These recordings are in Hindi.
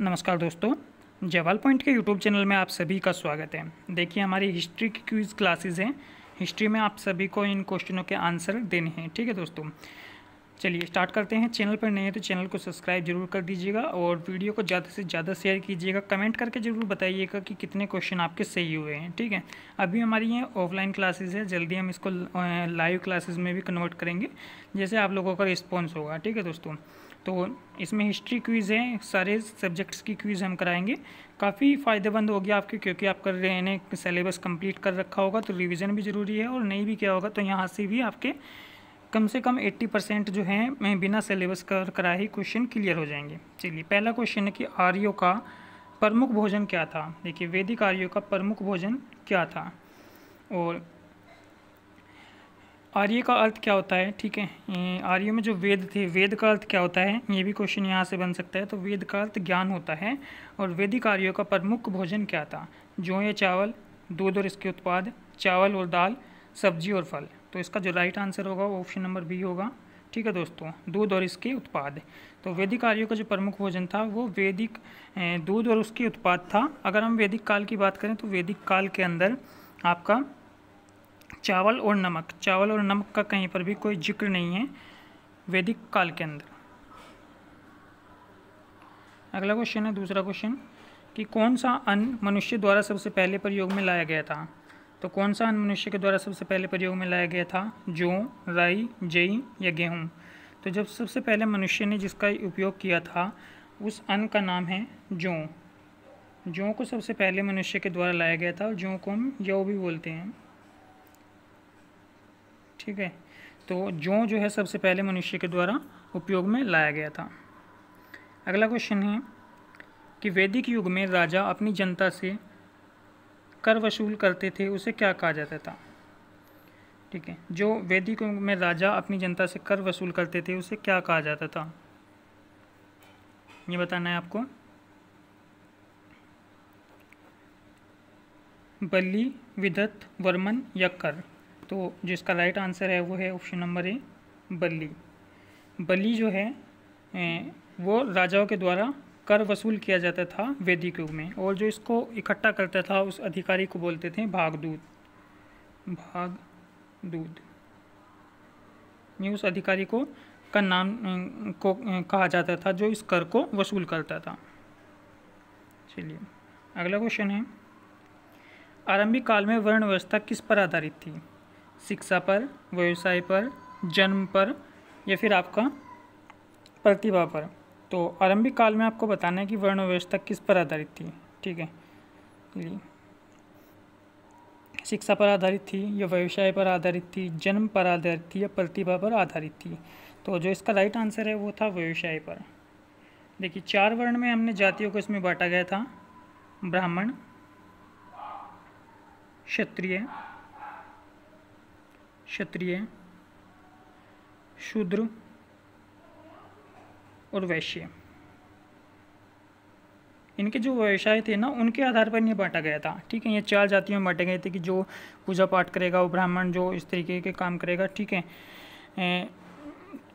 नमस्कार दोस्तों जवाल पॉइंट के यूट्यूब चैनल में आप सभी का स्वागत है देखिए हमारी हिस्ट्री की क्विज क्लासेस हैं हिस्ट्री में आप सभी को इन क्वेश्चनों के आंसर देने हैं ठीक है दोस्तों चलिए स्टार्ट करते हैं चैनल पर नए हैं तो चैनल को सब्सक्राइब जरूर कर दीजिएगा और वीडियो को ज़्यादा से ज़्यादा शेयर कीजिएगा कमेंट करके ज़रूर बताइएगा कि कितने क्वेश्चन आपके सही हुए हैं ठीक है अभी हमारी ये ऑफलाइन क्लासेस है जल्दी हम इसको लाइव क्लासेस में भी कन्वर्ट करेंगे जैसे आप लोगों का रिस्पॉन्स होगा ठीक है दोस्तों तो इसमें हिस्ट्री क्विज़ है सारे सब्जेक्ट्स की क्विज़ हम कराएंगे काफ़ी फ़ायदेमंद हो गया आपके क्योंकि आप कर रहे हैं सिलेबस कंप्लीट कर रखा होगा तो रिवीजन भी ज़रूरी है और नहीं भी किया होगा तो यहाँ से भी आपके कम से कम 80 परसेंट जो है बिना सिलेबस कर कराए ही क्वेश्चन क्लियर हो जाएंगे चलिए पहला क्वेश्चन है कि आर्यो का प्रमुख भोजन क्या था देखिए वैदिक आर्यों का प्रमुख भोजन क्या था और आर्य का अर्थ क्या होता है ठीक है आर्य में जो वेद थे वेद का अर्थ क्या होता है ये भी क्वेश्चन यहाँ से बन सकता है तो वेद का अर्थ ज्ञान होता है और वैदिक आर्यों का प्रमुख भोजन क्या था जो या चावल दूध और इसके उत्पाद चावल और दाल सब्जी और फल तो इसका जो राइट आंसर होगा वो ऑप्शन नंबर बी होगा ठीक है दोस्तों दूध और इसके उत्पाद तो वैदिक आर्यों का जो प्रमुख भोजन था वो वैदिक दूध और उसके उत्पाद था अगर हम वैदिक काल की बात करें तो वैदिक काल के अंदर आपका चावल और नमक चावल और नमक का कहीं पर भी कोई जिक्र नहीं है वैदिक काल के अंदर अगला क्वेश्चन है दूसरा क्वेश्चन कि कौन सा अन्न मनुष्य द्वारा सबसे पहले प्रयोग में लाया गया था तो कौन सा अन्न मनुष्य के द्वारा सबसे पहले प्रयोग में लाया गया था जौ राई जई या गेहूँ तो जब सबसे पहले मनुष्य ने जिसका उपयोग किया था उस अन्न का नाम है जौ जौ को सबसे पहले मनुष्य के द्वारा लाया गया था और जौ को हम जौ भी बोलते हैं ठीक है तो जौ जो है सबसे पहले मनुष्य के द्वारा उपयोग में लाया गया था अगला क्वेश्चन है कि वैदिक युग में राजा अपनी जनता से कर वसूल करते थे उसे क्या कहा जाता था ठीक है जो वैदिक युग में राजा अपनी जनता से कर वसूल करते थे उसे क्या कहा जाता था ये बताना है आपको बल्ली विधत वर्मन या कर तो जिसका राइट आंसर है वो है ऑप्शन नंबर ए बल्ली बली जो है वो राजाओं के द्वारा कर वसूल किया जाता था वैदिक युग में और जो इसको इकट्ठा करता था उस अधिकारी को बोलते थे भागदूत भाग ये उस अधिकारी को का नाम को कहा जाता था जो इस कर को वसूल करता था चलिए अगला क्वेश्चन है आरंभिक काल में वर्ण व्यवस्था किस पर आधारित थी शिक्षा पर व्यवसाय पर जन्म पर या फिर आपका प्रतिभा पर तो आरंभिक काल में आपको बताना है कि वर्ण व्यवस्था किस पर आधारित थी ठीक है शिक्षा पर आधारित थी या व्यवसाय पर आधारित थी जन्म पर आधारित थी या प्रतिभा पर आधारित थी तो जो इसका राइट आंसर है वो था व्यवसाय पर देखिए चार वर्ण में हमने जातियों को इसमें बांटा गया था ब्राह्मण क्षत्रिय क्षत्रिय शूद्र और वैश्य इनके जो व्यवसाय थे ना उनके आधार पर इन्हें बांटा गया था ठीक है ये चार जातियों में बांटे गए थे कि जो पूजा पाठ करेगा वो ब्राह्मण जो इस तरीके के काम करेगा ठीक है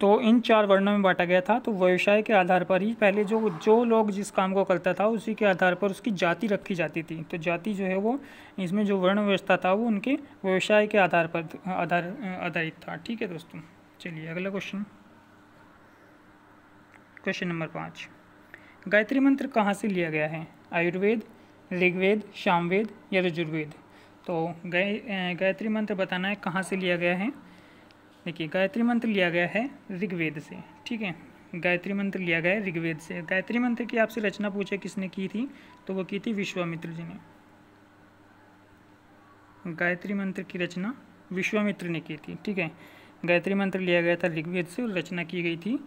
तो इन चार वर्णों में बांटा गया था तो व्यवसाय के आधार पर ही पहले जो जो लोग जिस काम को करता था उसी के आधार पर उसकी जाति रखी जाती थी तो जाति जो है वो इसमें जो वर्ण व्यवस्था था वो उनके व्यवसाय के आधार पर आधार आधारित था ठीक है दोस्तों चलिए अगला क्वेश्चन क्वेश्चन नंबर पाँच गायत्री मंत्र कहाँ से लिया गया है आयुर्वेद ऋग्वेद श्यामवेद या रजुर्वेद तो गाय गायत्री मंत्र बताना है कहाँ से लिया गया है देखिए गायत्री मंत्र लिया गया है ऋग्वेद से ठीक है गायत्री मंत्र लिया गया है ऋग्वेद से गायत्री मंत्र की आपसे रचना पूछे किसने की थी तो वो की थी विश्वामित्र जी ने गायत्री मंत्र की रचना विश्वामित्र ने की थी ठीक है गायत्री मंत्र लिया गया था ऋग्वेद से और रचना की गई थी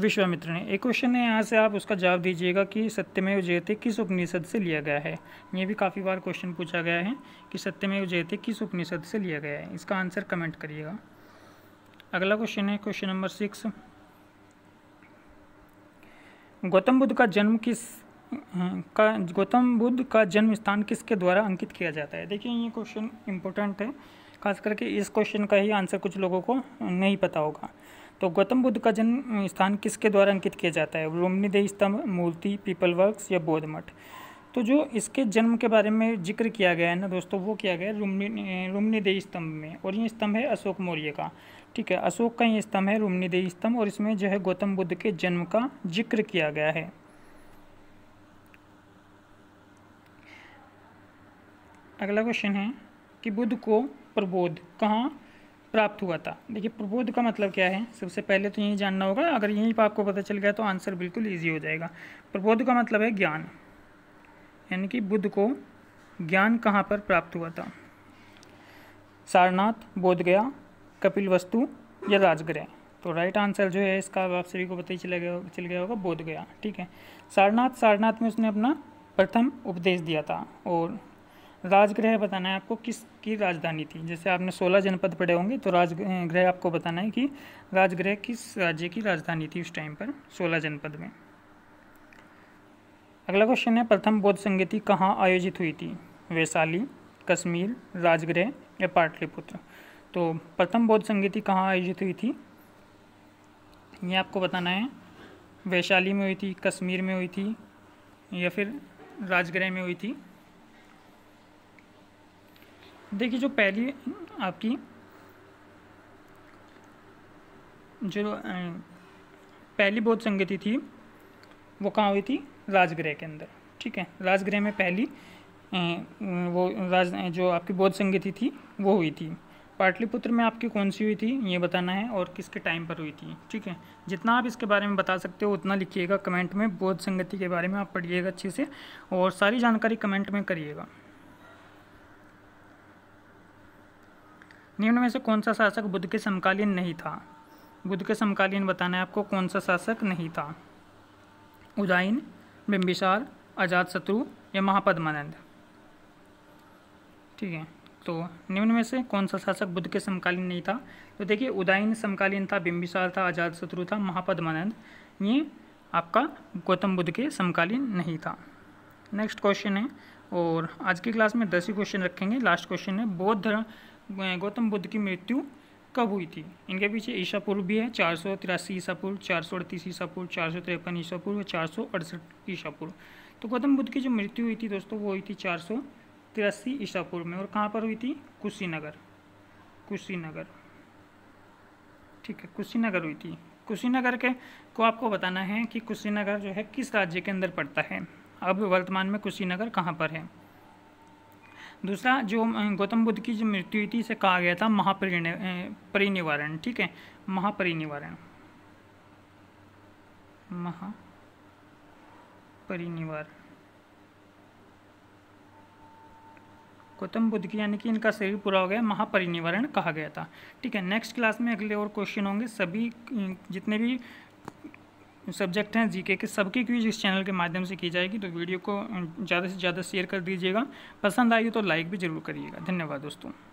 विश्वामित्र ने एक क्वेश्चन है यहाँ से आप उसका जवाब दीजिएगा कि सत्यमेव जयते किस उपनिषद से लिया गया है ये भी काफ़ी बार क्वेश्चन पूछा गया है कि सत्यमेव जयते किस उपनिषद से लिया गया है इसका आंसर कमेंट करिएगा अगला क्वेश्चन है question number six Gautam Buddha का जन्म किस हाँ, का गौतम बुद्ध का जन्म स्थान किसके द्वारा अंकित किया जाता है देखिए ये क्वेश्चन इंपॉर्टेंट है खास करके इस क्वेश्चन का ही आंसर कुछ लोगों को नहीं पता होगा तो गौतम बुद्ध का जन्म अं, स्थान किसके द्वारा अंकित किया जाता है रोमनी लुम्बिनी स्तंभ मूर्ति पीपल वर्क्स या बौद्ध मठ तो जो इसके जन्म के बारे में जिक्र किया गया है ना दोस्तों वो किया गया है रुमनी अं, रुमनिदेय स्तंभ में और ये स्तंभ है अशोक मौर्य का ठीक है अशोक का ये स्तंभ है रुमनिदेय स्तंभ और इसमें जो है गौतम बुद्ध के जन्म का जिक्र किया गया है अगला क्वेश्चन है कि बुद्ध को प्रबोध कहाँ प्राप्त हुआ था देखिए प्रबोध का मतलब क्या है सबसे पहले तो यही जानना होगा अगर यहीं पर आपको पता चल गया तो आंसर बिल्कुल ईजी हो जाएगा प्रबोध का मतलब है ज्ञान यानी कि बुद्ध को ज्ञान कहाँ पर प्राप्त हुआ था सारनाथ बोधगया कपिल वस्तु या राजगृह तो राइट आंसर जो है इसका आप सभी को पता ही चला गया चल गया होगा बोधगया ठीक है सारनाथ सारनाथ में उसने अपना प्रथम उपदेश दिया था और राजगृह बताना है आपको किसकी राजधानी थी जैसे आपने सोलह जनपद पढ़े होंगे तो राजगृह आपको बताना है कि राजगृह किस राज्य की राजधानी थी उस टाइम पर सोलह जनपद में अगला क्वेश्चन है प्रथम बौद्ध संगीति कहाँ आयोजित हुई थी वैशाली कश्मीर राजगृह या पाटलिपुत्र तो प्रथम बौद्ध संगीति कहाँ आयोजित हुई थी ये आपको बताना है वैशाली में हुई थी कश्मीर में हुई थी या फिर राजगृह में हुई थी देखिए जो पहली आपकी जो पहली बौद्ध संगति थी वो कहाँ हुई थी राजगृह के अंदर ठीक है राजगृह में पहली वो राज जो आपकी बौद्ध संगति थी वो हुई थी पाटलिपुत्र में आपकी कौन सी हुई थी ये बताना है और किसके टाइम पर हुई थी ठीक है जितना आप इसके बारे में बता सकते हो उतना लिखिएगा कमेंट में बौद्ध संगति के बारे में आप पढ़िएगा अच्छे से और सारी जानकारी कमेंट में करिएगा निम्न में से कौन सा शासक बुद्ध के समकालीन नहीं था बुद्ध के समकालीन बताना है आपको कौन सा शासक नहीं था उदयन बिम्बिसार आजाद शत्रु या महापद्मानंद ठीक है तो निम्न में से कौन सा शासक बुद्ध के समकालीन नहीं था तो देखिए उदयन समकालीन था बिम्बिसार था आजाद शत्रु था महापद्मानंद ये आपका गौतम बुद्ध के समकालीन नहीं था नेक्स्ट क्वेश्चन है और आज की क्लास में दस ही क्वेश्चन रखेंगे लास्ट क्वेश्चन है बौद्ध धर्म गौतम बुद्ध की मृत्यु कब हुई थी इनके पीछे ईसा पूर्व भी है चार सौ तिरासी ईसा पूर्व चार सौ अड़तीस ईसा पूर्व चार सौ तिरपन ईसा पूर्व और चार सौ अड़सठ ईसा पूर्व तो गौतम बुद्ध की जो मृत्यु हुई थी दोस्तों वो हुई थी चार सौ तिरासी ईसा पूर्व में और कहाँ पर हुई थी कुशीनगर कुशीनगर ठीक है कुशीनगर हुई थी कुशीनगर के को आपको बताना है कि कुशीनगर जो है किस राज्य के अंदर पड़ता है अब वर्तमान में कुशीनगर कहाँ पर है दूसरा जो गौतम बुद्ध की जो मृत्यु हुई थी इसे कहा गया था महापरिनिवारण ठीक है महापरिनिवारण महापरिनिवारण गौतम बुद्ध की यानी कि इनका शरीर पूरा हो गया महापरिनिवारण कहा गया था ठीक है नेक्स्ट क्लास में अगले और क्वेश्चन होंगे सभी जितने भी सब्जेक्ट हैं जीके के सबकी क्विज इस चैनल के माध्यम से की जाएगी तो वीडियो को ज़्यादा से ज़्यादा शेयर कर दीजिएगा पसंद आई तो लाइक भी ज़रूर करिएगा धन्यवाद दोस्तों